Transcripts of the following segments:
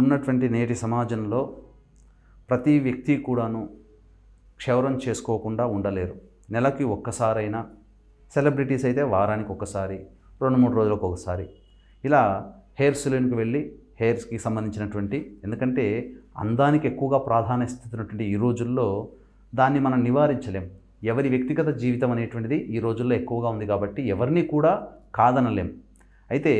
ఉన్నటువంటి నేటి సమాజంలో ప్రతి వ్యక్తి కూడాను క్షవరం చేసుకోకుండా ఉండలేరు నెలకి ఒక్కసారైనా సెలబ్రిటీస్ అయితే వారానికి ఒకసారి రెండు మూడు రోజులకు ఒకసారి ఇలా హెయిర్ సెలూన్కి వెళ్ళి హెయిర్స్కి సంబంధించినటువంటి ఎందుకంటే అందానికి ఎక్కువగా ప్రాధాన్యత ఇస్తున్నటువంటి ఈ రోజుల్లో దాన్ని మనం నివారించలేం ఎవరి వ్యక్తిగత జీవితం అనేటువంటిది ఈ రోజుల్లో ఎక్కువగా ఉంది కాబట్టి ఎవరిని కూడా కాదనలేం అయితే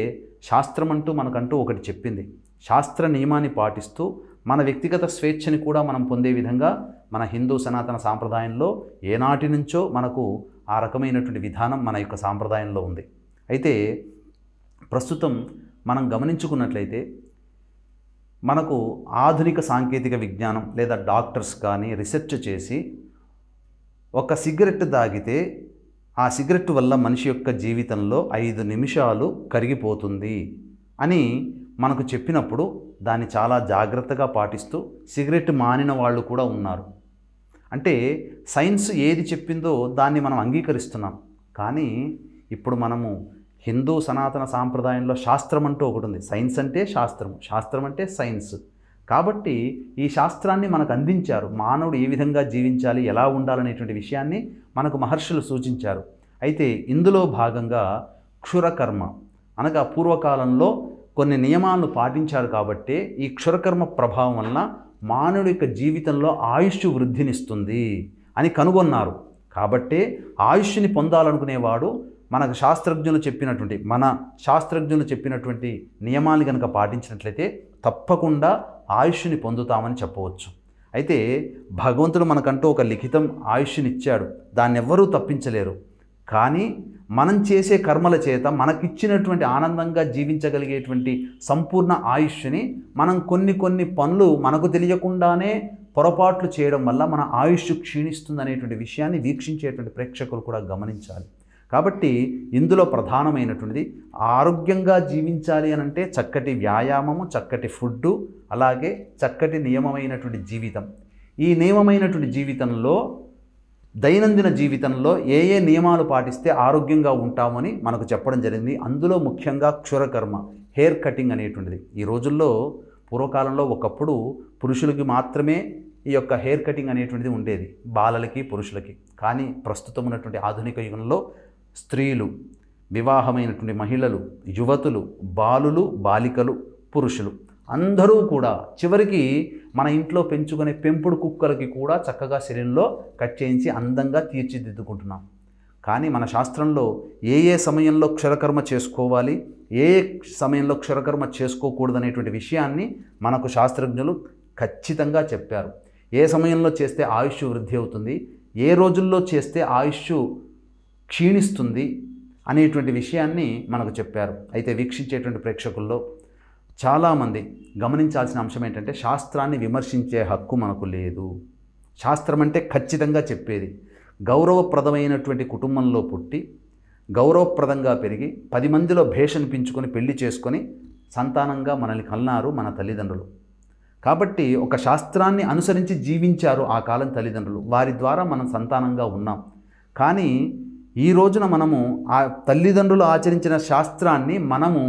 శాస్త్రం అంటూ మనకంటూ ఒకటి చెప్పింది శాస్త్ర నియమాన్ని పాటిస్తూ మన వ్యక్తిగత స్వేచ్ఛని కూడా మనం పొందే విధంగా మన హిందూ సనాతన సాంప్రదాయంలో ఏనాటి నుంచో మనకు ఆ రకమైనటువంటి విధానం మన యొక్క సాంప్రదాయంలో ఉంది అయితే ప్రస్తుతం మనం గమనించుకున్నట్లయితే మనకు ఆధునిక సాంకేతిక విజ్ఞానం లేదా డాక్టర్స్ కానీ రీసెర్చ్ చేసి ఒక సిగరెట్ తాగితే ఆ సిగరెట్ వల్ల మనిషి యొక్క జీవితంలో ఐదు నిమిషాలు కరిగిపోతుంది అని మనకు చెప్పినప్పుడు దాన్ని చాలా జాగ్రత్తగా పాటిస్తూ సిగరెట్ మానిన వాళ్ళు కూడా ఉన్నారు అంటే సైన్స్ ఏది చెప్పిందో దాన్ని మనం అంగీకరిస్తున్నాం కానీ ఇప్పుడు మనము హిందూ సనాతన సాంప్రదాయంలో శాస్త్రం అంటూ ఒకటి ఉంది సైన్స్ అంటే శాస్త్రం శాస్త్రం అంటే సైన్స్ కాబట్టి ఈ శాస్త్రాన్ని మనకు అందించారు మానవుడు ఏ విధంగా జీవించాలి ఎలా ఉండాలనేటువంటి విషయాన్ని మనకు మహర్షులు సూచించారు అయితే ఇందులో భాగంగా క్షురకర్మ అనగా పూర్వకాలంలో కొన్ని నియమాలను పాటించారు కాబట్టి ఈ క్షురకర్మ ప్రభావం వలన మానవుడి యొక్క జీవితంలో ఆయుష్ వృద్ధినిస్తుంది అని కనుగొన్నారు కాబట్టి ఆయుష్ని పొందాలనుకునేవాడు మనకు శాస్త్రజ్ఞులు చెప్పినటువంటి మన శాస్త్రజ్ఞులు చెప్పినటువంటి నియమాన్ని కనుక పాటించినట్లయితే తప్పకుండా ఆయుష్ని పొందుతామని చెప్పవచ్చు అయితే భగవంతుడు మనకంటూ ఒక లిఖితం ఆయుష్ని ఇచ్చాడు దాన్ని ఎవ్వరూ తప్పించలేరు కానీ మనం చేసే కర్మల చేత మనకిచ్చినటువంటి ఆనందంగా జీవించగలిగేటువంటి సంపూర్ణ ఆయుష్ని మనం కొన్ని కొన్ని పనులు మనకు తెలియకుండానే పొరపాట్లు చేయడం వల్ల మన ఆయుష్ క్షీణిస్తుందనేటువంటి విషయాన్ని వీక్షించేటువంటి ప్రేక్షకులు కూడా గమనించాలి కాబట్టి ఇందులో ప్రధానమైనటువంటిది ఆరోగ్యంగా జీవించాలి అనంటే చక్కటి వ్యాయామము చక్కటి ఫుడ్డు అలాగే చక్కటి నియమమైనటువంటి జీవితం ఈ నియమమైనటువంటి జీవితంలో దైనందిన జీవితంలో ఏ ఏ నియమాలు పాటిస్తే ఆరోగ్యంగా ఉంటామని మనకు చెప్పడం జరిగింది అందులో ముఖ్యంగా క్షురకర్మ హెయిర్ కటింగ్ అనేటువంటిది ఈ రోజుల్లో పూర్వకాలంలో ఒకప్పుడు పురుషులకి మాత్రమే ఈ యొక్క హెయిర్ కటింగ్ అనేటువంటిది ఉండేది బాలలకి పురుషులకి కానీ ప్రస్తుతం ఉన్నటువంటి ఆధునిక యుగంలో స్త్రీలు వివాహమైనటువంటి మహిళలు యువతులు బాలులు బాలికలు పురుషులు అందరూ కూడా చివరికి మన ఇంట్లో పెంచుకునే పెంపుడు కుక్కలకి కూడా చక్కగా శరీరంలో కట్ చేయించి అందంగా తీర్చిదిద్దుకుంటున్నాం కానీ మన శాస్త్రంలో ఏ ఏ సమయంలో క్షరకర్మ చేసుకోవాలి ఏ ఏ సమయంలో క్షరకర్మ చేసుకోకూడదనేటువంటి విషయాన్ని మనకు శాస్త్రజ్ఞులు ఖచ్చితంగా చెప్పారు ఏ సమయంలో చేస్తే ఆయుష్ వృద్ధి అవుతుంది ఏ రోజుల్లో చేస్తే ఆయుష్ క్షీణిస్తుంది అనేటువంటి విషయాన్ని మనకు చెప్పారు అయితే వీక్షించేటువంటి ప్రేక్షకుల్లో చాలామంది గమనించాల్సిన అంశం ఏంటంటే శాస్త్రాన్ని విమర్శించే హక్కు మనకు లేదు శాస్త్రం అంటే ఖచ్చితంగా చెప్పేది గౌరవప్రదమైనటువంటి కుటుంబంలో పుట్టి గౌరవప్రదంగా పెరిగి పది మందిలో పెంచుకొని పెళ్లి చేసుకొని సంతానంగా మనల్ని కన్నారు మన తల్లిదండ్రులు కాబట్టి ఒక శాస్త్రాన్ని అనుసరించి జీవించారు ఆ కాలం తల్లిదండ్రులు వారి ద్వారా మనం సంతానంగా ఉన్నాం కానీ ఈ రోజున మనము ఆ తల్లిదండ్రులు ఆచరించిన శాస్త్రాన్ని మనము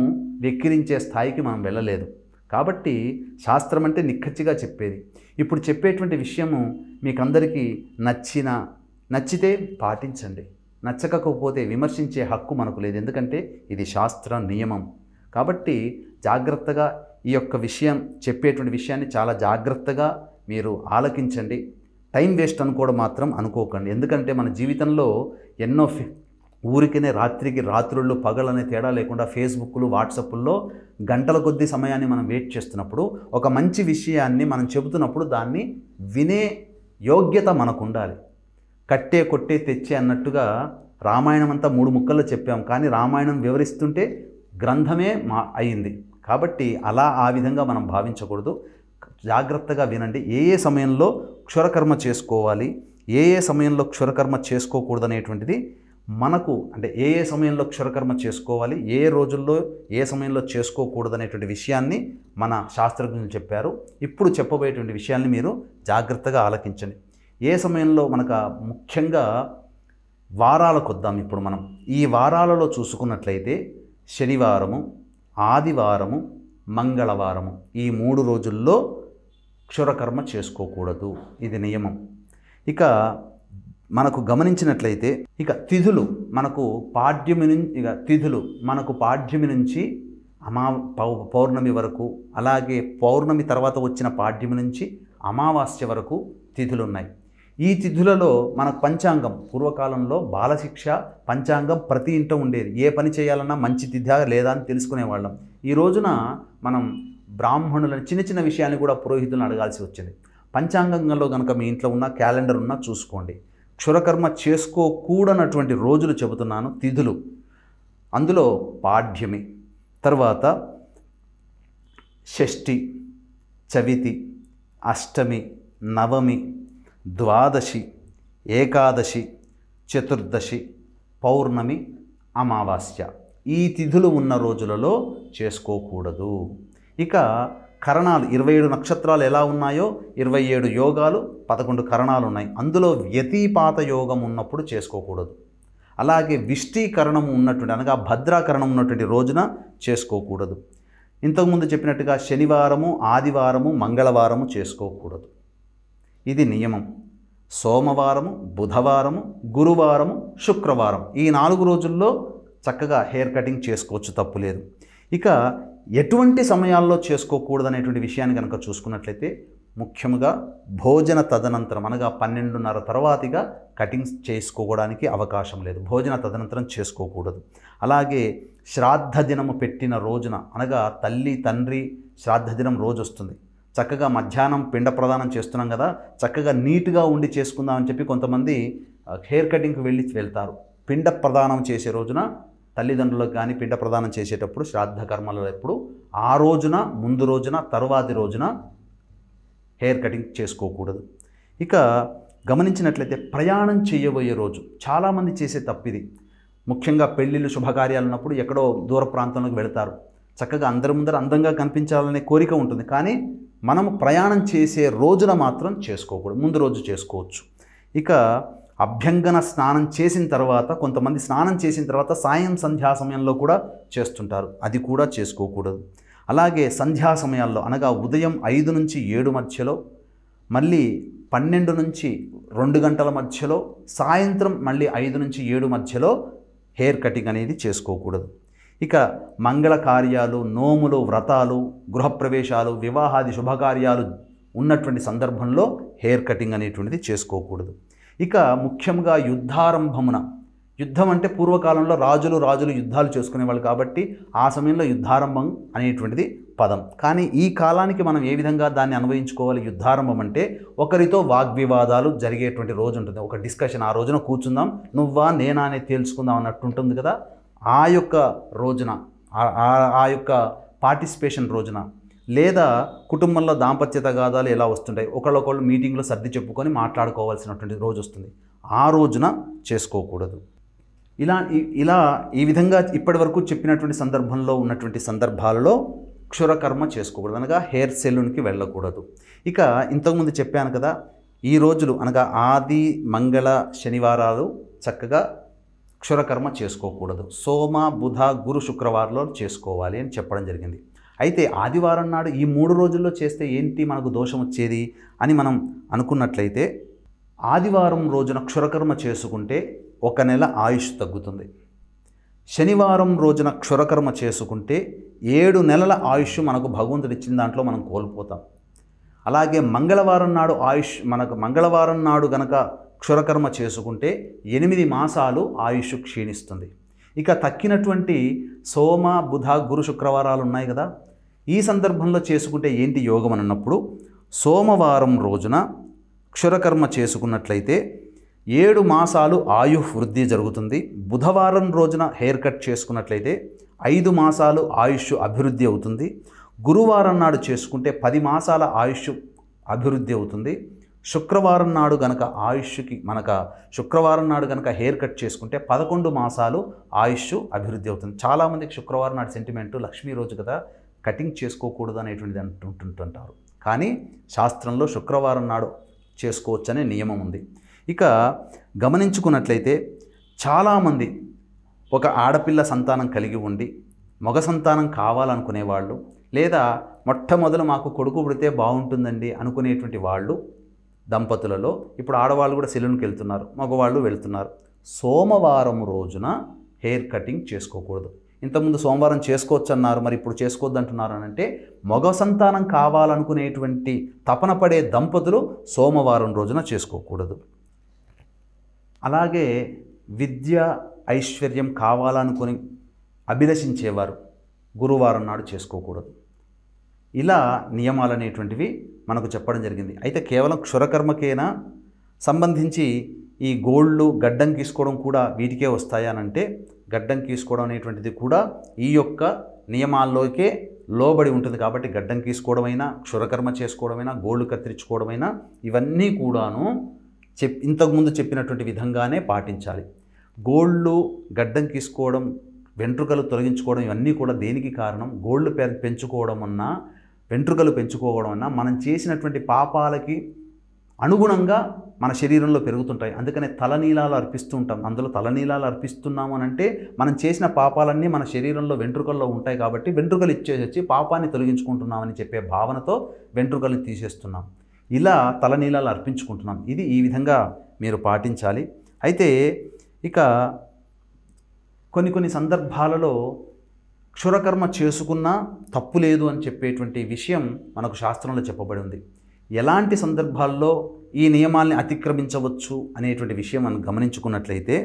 వెక్కిరించే స్థాయికి మనం వెళ్ళలేదు కాబట్టి శాస్త్రం అంటే నిక్కచ్చిగా చెప్పేది ఇప్పుడు చెప్పేటువంటి విషయము మీకు అందరికీ నచ్చిన నచ్చితే పాటించండి నచ్చకపోతే విమర్శించే హక్కు మనకు లేదు ఎందుకంటే ఇది శాస్త్ర నియమం కాబట్టి జాగ్రత్తగా ఈ యొక్క విషయం చెప్పేటువంటి విషయాన్ని చాలా జాగ్రత్తగా మీరు ఆలకించండి టైం వేస్ట్ అనుకోవడం మాత్రం అనుకోకండి ఎందుకంటే మన జీవితంలో ఎన్నో ఊరికనే రాత్రికి రాత్రుళ్ళు పగలనే తేడా లేకుండా ఫేస్బుక్లు వాట్సాప్ల్లో గంటల కొద్ది సమయాన్ని మనం వెయిట్ చేస్తున్నప్పుడు ఒక మంచి విషయాన్ని మనం చెబుతున్నప్పుడు దాన్ని వినే యోగ్యత మనకు ఉండాలి కట్టే కొట్టే తెచ్చే అన్నట్టుగా రామాయణం అంతా మూడు ముక్కల్లో చెప్పాం కానీ రామాయణం వివరిస్తుంటే గ్రంథమే మా అయింది కాబట్టి అలా ఆ విధంగా మనం భావించకూడదు జాగ్రత్తగా వినండి ఏ ఏ సమయంలో క్షురకర్మ చేసుకోవాలి ఏ ఏ సమయంలో క్షురకర్మ చేసుకోకూడదనేటువంటిది మనకు అంటే ఏ ఏ సమయంలో క్షురకర్మ చేసుకోవాలి ఏ రోజుల్లో ఏ సమయంలో చేసుకోకూడదనేటువంటి విషయాన్ని మన శాస్త్రజ్ఞులు చెప్పారు ఇప్పుడు చెప్పబోయేటువంటి విషయాన్ని మీరు జాగ్రత్తగా ఆలకించండి ఏ సమయంలో మనకు ముఖ్యంగా వారాలకు వద్దాం ఇప్పుడు మనం ఈ వారాలలో చూసుకున్నట్లయితే శనివారము ఆదివారము మంగళవారము ఈ మూడు రోజుల్లో క్షురకర్మ చేసుకోకూడదు ఇది నియమం ఇక మనకు గమనించినట్లయితే ఇక తిథులు మనకు పాడ్యమి నుంచి ఇక తిథులు మనకు పాడ్యమి నుంచి అమా పౌర్ణమి వరకు అలాగే పౌర్ణమి తర్వాత వచ్చిన పాడ్యమి నుంచి అమావాస్య వరకు తిథులు ఉన్నాయి ఈ తిథులలో మనకు పంచాంగం పూర్వకాలంలో బాలశిక్ష పంచాంగం ప్రతి ఇంట ఉండేది ఏ పని చేయాలన్నా మంచి తిథ లేదా అని తెలుసుకునేవాళ్ళం ఈ రోజున మనం బ్రాహ్మణులను చిన్న చిన్న విషయాన్ని కూడా పురోహితులను అడగాల్సి వచ్చింది పంచాంగంలో కనుక మీ ఇంట్లో ఉన్న క్యాలెండర్ ఉన్నా చూసుకోండి క్షురకర్మ చేసుకోకూడనటువంటి రోజులు చెబుతున్నాను తిథులు అందులో పాఢ్యమి తర్వాత షష్ఠి చవితి అష్టమి నవమి ద్వాదశి ఏకాదశి చతుర్దశి పౌర్ణమి అమావాస్య ఈ తిథులు ఉన్న రోజులలో చేసుకోకూడదు ఇక కరణాలు ఇరవై ఏడు నక్షత్రాలు ఎలా ఉన్నాయో ఇరవై ఏడు యోగాలు పదకొండు కరణాలు ఉన్నాయి అందులో వ్యతిపాత యోగం ఉన్నప్పుడు చేసుకోకూడదు అలాగే విష్టీకరణం ఉన్నటువంటి అనగా భద్రాకరణం ఉన్నటువంటి రోజున చేసుకోకూడదు ఇంతకుముందు చెప్పినట్టుగా శనివారము ఆదివారము మంగళవారము చేసుకోకూడదు ఇది నియమం సోమవారము బుధవారము గురువారము శుక్రవారం ఈ నాలుగు రోజుల్లో చక్కగా హెయిర్ కటింగ్ చేసుకోవచ్చు తప్పులేదు ఇక ఎటువంటి సమయాల్లో చేసుకోకూడదనేటువంటి విషయాన్ని కనుక చూసుకున్నట్లయితే ముఖ్యంగా భోజన తదనంతరం అనగా పన్నెండున్నర తర్వాతిగా కటింగ్స్ చేసుకోవడానికి అవకాశం లేదు భోజన తదనంతరం చేసుకోకూడదు అలాగే శ్రాద్ధ దినము పెట్టిన రోజున అనగా తల్లి తండ్రి శ్రాద్ధ దినం రోజు వస్తుంది చక్కగా మధ్యాహ్నం పిండ ప్రదానం చేస్తున్నాం కదా చక్కగా నీట్గా ఉండి చేసుకుందామని చెప్పి కొంతమంది హెయిర్ కటింగ్కి వెళ్ళి వెళ్తారు పిండ ప్రదానం చేసే రోజున తల్లిదండ్రులకు కానీ పిండ ప్రదానం చేసేటప్పుడు శ్రాద్ధ కర్మలలో ఎప్పుడు ఆ రోజున ముందు రోజున తరువాతి రోజున హెయిర్ కటింగ్ చేసుకోకూడదు ఇక గమనించినట్లయితే ప్రయాణం చేయబోయే రోజు చాలామంది చేసే తప్పిది ముఖ్యంగా పెళ్ళిళ్ళు శుభకార్యాలు ఉన్నప్పుడు ఎక్కడో దూర ప్రాంతంలోకి వెళతారు చక్కగా అందరి ముందర అందంగా కనిపించాలనే కోరిక ఉంటుంది కానీ మనము ప్రయాణం చేసే రోజున మాత్రం చేసుకోకూడదు ముందు రోజు చేసుకోవచ్చు ఇక అభ్యంగన స్నానం చేసిన తర్వాత కొంతమంది స్నానం చేసిన తర్వాత సాయం సంధ్యా సమయంలో కూడా చేస్తుంటారు అది కూడా చేసుకోకూడదు అలాగే సంధ్యా సమయాల్లో అనగా ఉదయం ఐదు నుంచి ఏడు మధ్యలో మళ్ళీ పన్నెండు నుంచి రెండు గంటల మధ్యలో సాయంత్రం మళ్ళీ ఐదు నుంచి ఏడు మధ్యలో హెయిర్ కటింగ్ అనేది చేసుకోకూడదు ఇక మంగళ కార్యాలు నోములు వ్రతాలు గృహప్రవేశాలు వివాహాది శుభకార్యాలు ఉన్నటువంటి సందర్భంలో హెయిర్ కటింగ్ అనేటువంటిది చేసుకోకూడదు ఇక ముఖ్యంగా యుద్ధారంభమున యుద్ధం అంటే పూర్వకాలంలో రాజులు రాజులు యుద్ధాలు చేసుకునేవాళ్ళు కాబట్టి ఆ సమయంలో యుద్ధారంభం అనేటువంటిది పదం కానీ ఈ కాలానికి మనం ఏ విధంగా దాన్ని అన్వయించుకోవాలి యుద్ధారంభం అంటే ఒకరితో వాగ్వివాదాలు జరిగేటువంటి రోజు ఉంటుంది ఒక డిస్కషన్ ఆ రోజున కూర్చుందాం నువ్వా నేనా అనేది తేల్చుకుందాం అన్నట్టు ఉంటుంది కదా ఆ యొక్క రోజున ఆ యొక్క పార్టిసిపేషన్ రోజున లేదా కుటుంబంలో దాంపత్య తగాదాలు ఎలా వస్తుంటాయి ఒకళ్ళొకళ్ళు మీటింగ్లో సర్ది చెప్పుకొని మాట్లాడుకోవాల్సినటువంటి రోజు వస్తుంది ఆ రోజున చేసుకోకూడదు ఇలా ఇలా ఈ విధంగా ఇప్పటి వరకు చెప్పినటువంటి సందర్భంలో ఉన్నటువంటి సందర్భాలలో క్షురకర్మ చేసుకోకూడదు అనగా హెయిర్ సెలూన్కి వెళ్ళకూడదు ఇక ఇంతకుముందు చెప్పాను కదా ఈ రోజులు అనగా ఆది మంగళ శనివారాలు చక్కగా క్షురకర్మ చేసుకోకూడదు సోమ బుధ గురు శుక్రవారంలో చేసుకోవాలి అని చెప్పడం జరిగింది అయితే ఆదివారం నాడు ఈ మూడు రోజుల్లో చేస్తే ఏంటి మనకు దోషం వచ్చేది అని మనం అనుకున్నట్లయితే ఆదివారం రోజున క్షురకర్మ చేసుకుంటే ఒక నెల ఆయుష్ తగ్గుతుంది శనివారం రోజున క్షురకర్మ చేసుకుంటే ఏడు నెలల ఆయుష్ మనకు భగవంతుడు ఇచ్చిన దాంట్లో మనం కోల్పోతాం అలాగే మంగళవారం నాడు ఆయుష్ మనకు మంగళవారం నాడు గనక క్షురకర్మ చేసుకుంటే ఎనిమిది మాసాలు ఆయుష్ క్షీణిస్తుంది ఇక తక్కినటువంటి సోమ బుధ గురు శుక్రవారాలు ఉన్నాయి కదా ఈ సందర్భంలో చేసుకుంటే ఏంటి యోగం అన్నప్పుడు సోమవారం రోజున క్షురకర్మ చేసుకున్నట్లయితే ఏడు మాసాలు ఆయు వృద్ధి జరుగుతుంది బుధవారం రోజున హెయిర్ కట్ చేసుకున్నట్లయితే ఐదు మాసాలు ఆయుష్ అభివృద్ధి అవుతుంది గురువారం నాడు చేసుకుంటే పది మాసాల ఆయుష్ అభివృద్ధి అవుతుంది శుక్రవారం నాడు గనక ఆయుష్కి మనక శుక్రవారం నాడు గనక హెయిర్ కట్ చేసుకుంటే పదకొండు మాసాలు ఆయుష్ అభివృద్ధి అవుతుంది చాలామందికి శుక్రవారం నాడు సెంటిమెంటు లక్ష్మీ రోజు కదా కటింగ్ చేసుకోకూడదు అనేటువంటిది అంటుంటుంటుంటారు కానీ శాస్త్రంలో శుక్రవారం నాడు చేసుకోవచ్చనే నియమం ఉంది ఇక గమనించుకున్నట్లయితే చాలామంది ఒక ఆడపిల్ల సంతానం కలిగి ఉండి మగ సంతానం కావాలనుకునే వాళ్ళు లేదా మొట్టమొదలు మాకు కొడుకు పుడితే బాగుంటుందండి అనుకునేటువంటి వాళ్ళు దంపతులలో ఇప్పుడు ఆడవాళ్ళు కూడా సెలూన్కి వెళ్తున్నారు మగవాళ్ళు వెళ్తున్నారు సోమవారం రోజున హెయిర్ కటింగ్ చేసుకోకూడదు ఇంతకుముందు సోమవారం చేసుకోవచ్చు అన్నారు మరి ఇప్పుడు చేసుకోవద్దు అంటున్నారు అని అంటే మగ సంతానం కావాలనుకునేటువంటి తపన పడే దంపతులు సోమవారం రోజున చేసుకోకూడదు అలాగే విద్య ఐశ్వర్యం కావాలనుకుని అభిలషించేవారు గురువారం నాడు చేసుకోకూడదు ఇలా నియమాలు అనేటువంటివి మనకు చెప్పడం జరిగింది అయితే కేవలం క్షురకర్మకైనా సంబంధించి ఈ గోళ్ళు గడ్డం తీసుకోవడం కూడా వీటికే వస్తాయనంటే గడ్డం తీసుకోవడం అనేటువంటిది కూడా ఈ యొక్క నియమాల్లోకే లోబడి ఉంటుంది కాబట్టి గడ్డం తీసుకోవడమైనా క్షురకర్మ చేసుకోవడమైనా గోళ్ళు కత్తిరించుకోవడమైనా ఇవన్నీ కూడాను చెప్ ఇంతకుముందు చెప్పినటువంటి విధంగానే పాటించాలి గోళ్ళు గడ్డం తీసుకోవడం వెంట్రుకలు తొలగించుకోవడం ఇవన్నీ కూడా దేనికి కారణం గోళ్ళు పెంచుకోవడం అన్నా వెంట్రుకలు పెంచుకోవడం అన్నా మనం చేసినటువంటి పాపాలకి అనుగుణంగా మన శరీరంలో పెరుగుతుంటాయి అందుకనే తలనీలాలు అర్పిస్తూ ఉంటాం అందులో తలనీలాలు అర్పిస్తున్నాము అని అంటే మనం చేసిన పాపాలన్నీ మన శరీరంలో వెంట్రుకల్లో ఉంటాయి కాబట్టి వెంట్రుకలు ఇచ్చేసి పాపాన్ని తొలగించుకుంటున్నామని చెప్పే భావనతో వెంట్రుకల్ని తీసేస్తున్నాం ఇలా తలనీలాలు అర్పించుకుంటున్నాం ఇది ఈ విధంగా మీరు పాటించాలి అయితే ఇక కొన్ని కొన్ని సందర్భాలలో క్షురకర్మ చేసుకున్నా తప్పు లేదు అని చెప్పేటువంటి విషయం మనకు శాస్త్రంలో చెప్పబడి ఉంది ఎలాంటి సందర్భాల్లో ఈ నియమాల్ని అతిక్రమించవచ్చు అనేటువంటి విషయం మనం గమనించుకున్నట్లయితే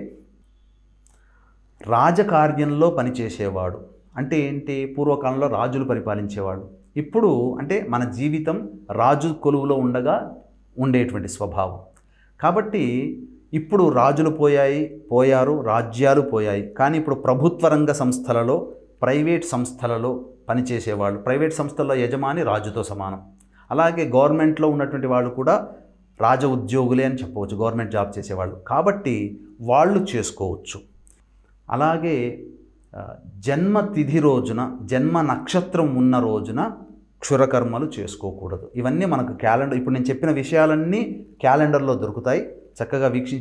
రాజకార్యంలో పనిచేసేవాడు అంటే ఏంటి పూర్వకాలంలో రాజులు పరిపాలించేవాడు ఇప్పుడు అంటే మన జీవితం రాజు కొలువులో ఉండగా ఉండేటువంటి స్వభావం కాబట్టి ఇప్పుడు రాజులు పోయాయి పోయారు రాజ్యాలు పోయాయి కానీ ఇప్పుడు ప్రభుత్వ రంగ సంస్థలలో ప్రైవేట్ సంస్థలలో పనిచేసేవాళ్ళు ప్రైవేట్ సంస్థల్లో యజమాని రాజుతో సమానం అలాగే గవర్నమెంట్లో ఉన్నటువంటి వాళ్ళు కూడా రాజ ఉద్యోగులే అని చెప్పవచ్చు గవర్నమెంట్ జాబ్ చేసేవాళ్ళు కాబట్టి వాళ్ళు చేసుకోవచ్చు అలాగే జన్మ తిథి రోజున జన్మ నక్షత్రం ఉన్న రోజున క్షురకర్మలు చేసుకోకూడదు ఇవన్నీ మనకు క్యాలెండర్ ఇప్పుడు నేను చెప్పిన విషయాలన్నీ క్యాలెండర్లో దొరుకుతాయి చక్కగా వీక్షించ